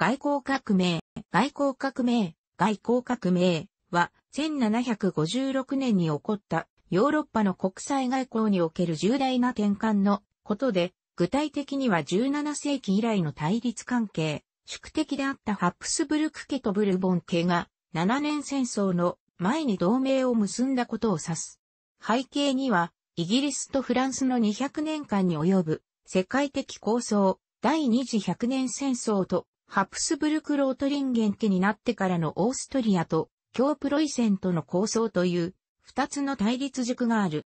外交革命、外交革命、外交革命は1756年に起こったヨーロッパの国際外交における重大な転換のことで、具体的には17世紀以来の対立関係、宿敵であったハプスブルク家とブルボン家が7年戦争の前に同盟を結んだことを指す。背景には、イギリスとフランスの200年間に及ぶ世界的構想、第二次百年戦争とハプスブルク・ロートリンゲン家になってからのオーストリアと、京プロイセンとの構想という、二つの対立軸がある。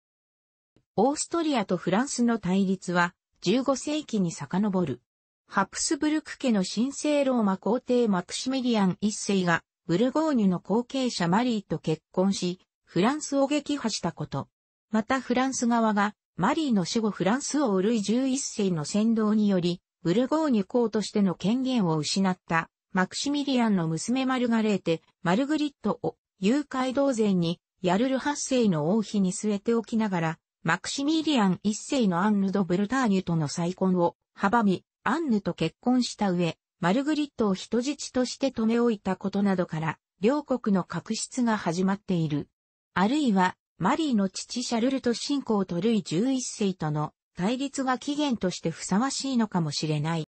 オーストリアとフランスの対立は、15世紀に遡る。ハプスブルク家の神聖ローマ皇帝マクシミリアン一世が、ブルゴーニュの後継者マリーと結婚し、フランスを撃破したこと。またフランス側が、マリーの死後フランス王ルイ11世の先導により、ブルゴーニュ公としての権限を失ったマクシミリアンの娘マルガレーテ、マルグリットを誘拐同然にヤルル8世の王妃に据えておきながら、マクシミリアン1世のアンヌ・ド・ブルターニュとの再婚を阻み、アンヌと結婚した上、マルグリットを人質として留め置いたことなどから、両国の確執が始まっている。あるいは、マリーの父シャルルト信仰とルイ11世との対立が起源としてふさわしいのかもしれない。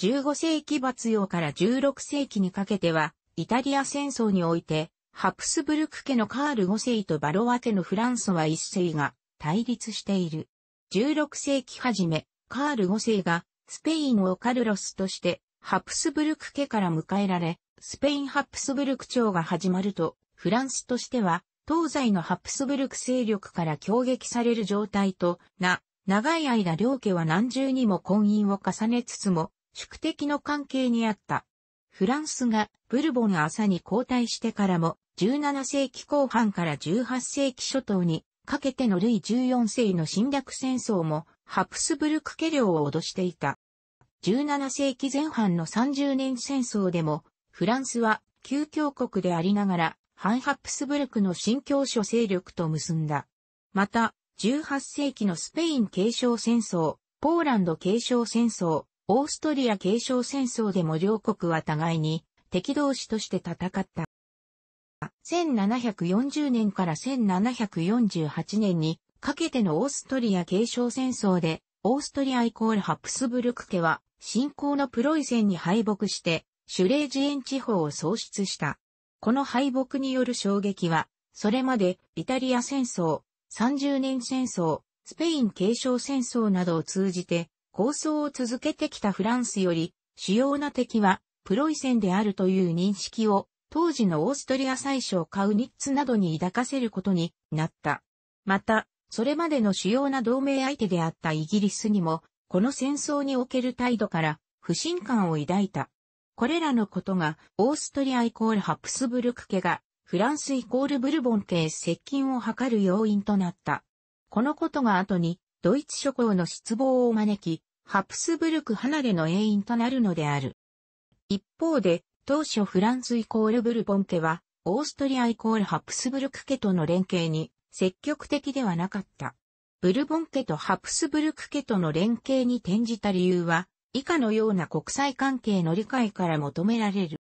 15世紀末用から16世紀にかけては、イタリア戦争において、ハプスブルク家のカール5世とバロワ家のフランソワ1世が対立している。16世紀初め、カール5世がスペインをカルロスとしてハプスブルク家から迎えられ、スペインハプスブルク朝が始まると、フランスとしては東西のハプスブルク勢力から攻撃される状態とな長い間両家は何重にも婚姻を重ねつつも、宿敵の関係にあった。フランスがブルボン朝に交代してからも、17世紀後半から18世紀初頭にかけてのルイ14世の侵略戦争もハプスブルク家領を脅していた。17世紀前半の30年戦争でも、フランスは旧教国でありながら、ハンハプスブルクの新教諸勢力と結んだ。また、18世紀のスペイン継承戦争、ポーランド継承戦争、オーストリア継承戦争でも両国は互いに敵同士として戦った。1740年から1748年にかけてのオーストリア継承戦争で、オーストリアイコールハプスブルク家は、新興のプロイセンに敗北して、シュレージエン地方を喪失した。この敗北による衝撃は、それまでイタリア戦争、30年戦争、スペイン継承戦争などを通じて、構想を続けてきたフランスより、主要な敵は、プロイセンであるという認識を、当時のオーストリア最小カウニッツなどに抱かせることになった。また、それまでの主要な同盟相手であったイギリスにも、この戦争における態度から不信感を抱いた。これらのことがオーストリアイコールハプスブルク家がフランスイコールブルボンへ接近を図る要因となった。このことが後に、ドイツ諸侯の失望を招き、ハプスブルク離れの永遠となるのである。一方で、当初フランスイコールブルボン家は、オーストリアイコールハプスブルク家との連携に積極的ではなかった。ブルボン家とハプスブルク家との連携に転じた理由は、以下のような国際関係の理解から求められる。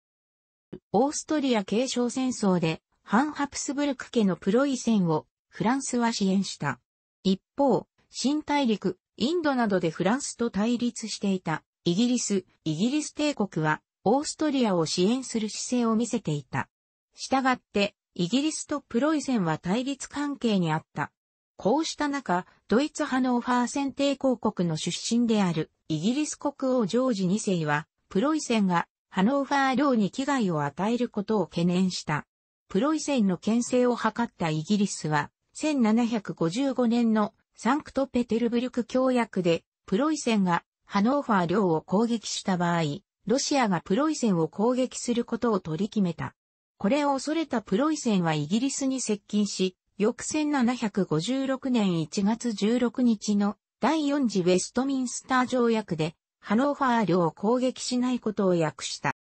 オーストリア継承戦争で、ハン・ハプスブルク家のプロイセンをフランスは支援した。一方、新大陸、インドなどでフランスと対立していたイギリス、イギリス帝国はオーストリアを支援する姿勢を見せていた。したがって、イギリスとプロイセンは対立関係にあった。こうした中、ドイツ派のオファーセン帝公国の出身であるイギリス国王ジョージ2世は、プロイセンがハノーファー領に危害を与えることを懸念した。プロイセンの牽制を図ったイギリスは、1755年のサンクトペテルブルク協約で、プロイセンがハノーファー領を攻撃した場合、ロシアがプロイセンを攻撃することを取り決めた。これを恐れたプロイセンはイギリスに接近し、翌1756年1月16日の第4次ウェストミンスター条約でハノーファー領を攻撃しないことを訳した。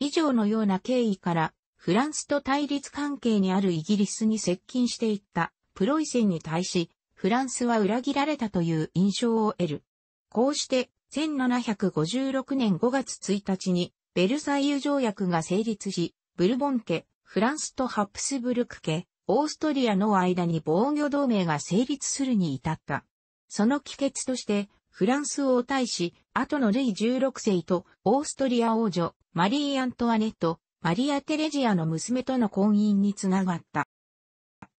以上のような経緯から、フランスと対立関係にあるイギリスに接近していったプロイセンに対し、フランスは裏切られたという印象を得る。こうして、1756年5月1日に、ベルサイユ条約が成立し、ブルボン家、フランスとハプスブルク家、オーストリアの間に防御同盟が成立するに至った。その帰結として、フランス王太子、後のルイ16世とオーストリア王女マリー・アントワネット、マリア・テレジアの娘との婚姻につながった。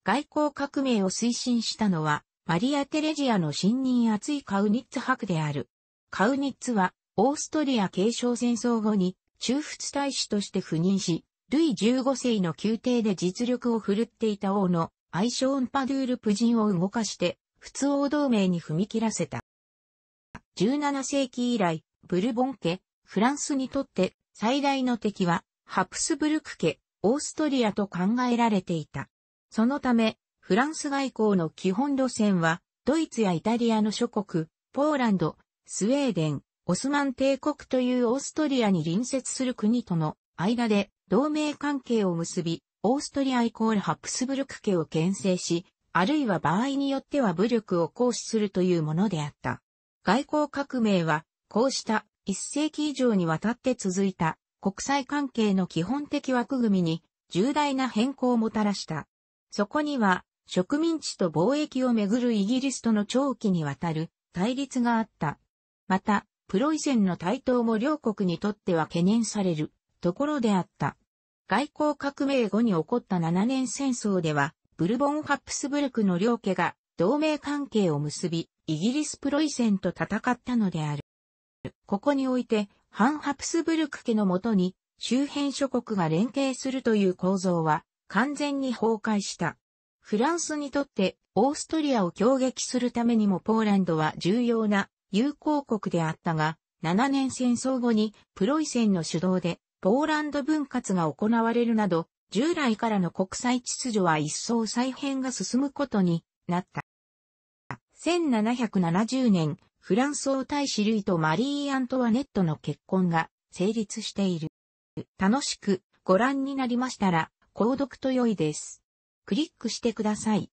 外交革命を推進したのはマリア・テレジアの信任厚いカウニッツ博である。カウニッツはオーストリア継承戦争後に中仏大使として赴任し、ルイ15世の宮廷で実力を振るっていた王のアイショーン・パドゥール・プジンを動かして、仏王同盟に踏み切らせた。17世紀以来、ブルボン家、フランスにとって最大の敵は、ハプスブルク家、オーストリアと考えられていた。そのため、フランス外交の基本路線は、ドイツやイタリアの諸国、ポーランド、スウェーデン、オスマン帝国というオーストリアに隣接する国との間で同盟関係を結び、オーストリアイコールハプスブルク家を牽制し、あるいは場合によっては武力を行使するというものであった。外交革命は、こうした一世紀以上にわたって続いた国際関係の基本的枠組みに重大な変更をもたらした。そこには植民地と貿易をめぐるイギリスとの長期にわたる対立があった。また、プロイセンの台頭も両国にとっては懸念されるところであった。外交革命後に起こった7年戦争では、ブルボン・ハプスブルクの両家が同盟関係を結び、イギリスプロイセンと戦ったのである。ここにおいて、ハン・ハプスブルク家のもとに、周辺諸国が連携するという構造は、完全に崩壊した。フランスにとって、オーストリアを攻撃するためにもポーランドは重要な友好国であったが、7年戦争後にプロイセンの主導でポーランド分割が行われるなど、従来からの国際秩序は一層再編が進むことになった。1770年、フランス王太子ルイとマリー・アントワネットの結婚が成立している。楽しくご覧になりましたら、購読と良いです。クリックしてください。